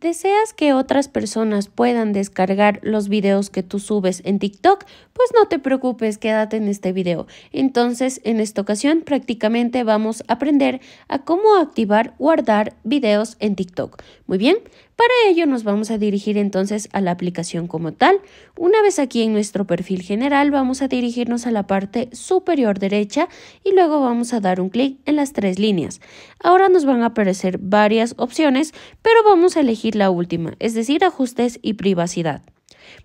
¿Deseas que otras personas puedan descargar los videos que tú subes en TikTok? Pues no te preocupes, quédate en este video. Entonces, en esta ocasión prácticamente vamos a aprender a cómo activar guardar videos en TikTok. Muy bien, para ello nos vamos a dirigir entonces a la aplicación como tal. Una vez aquí en nuestro perfil general vamos a dirigirnos a la parte superior derecha y luego vamos a dar un clic en las tres líneas. Ahora nos van a aparecer varias opciones, pero vamos a elegir la última, es decir, ajustes y privacidad.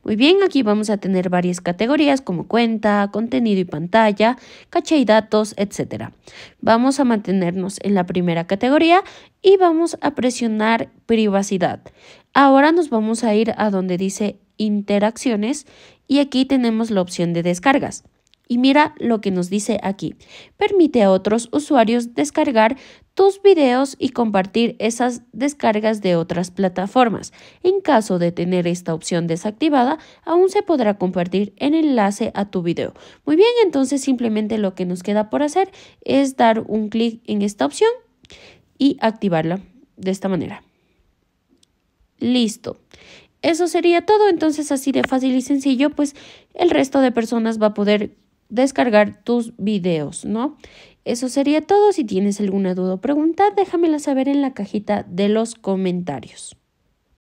Muy bien, aquí vamos a tener varias categorías como cuenta, contenido y pantalla, caché y datos, etc. Vamos a mantenernos en la primera categoría y vamos a presionar privacidad. Ahora nos vamos a ir a donde dice interacciones y aquí tenemos la opción de descargas. Y mira lo que nos dice aquí. Permite a otros usuarios descargar tus videos y compartir esas descargas de otras plataformas. En caso de tener esta opción desactivada, aún se podrá compartir en enlace a tu video. Muy bien, entonces simplemente lo que nos queda por hacer es dar un clic en esta opción y activarla de esta manera. Listo. Eso sería todo, entonces así de fácil y sencillo, pues el resto de personas va a poder descargar tus videos, ¿no? Eso sería todo. Si tienes alguna duda o pregunta, déjamela saber en la cajita de los comentarios.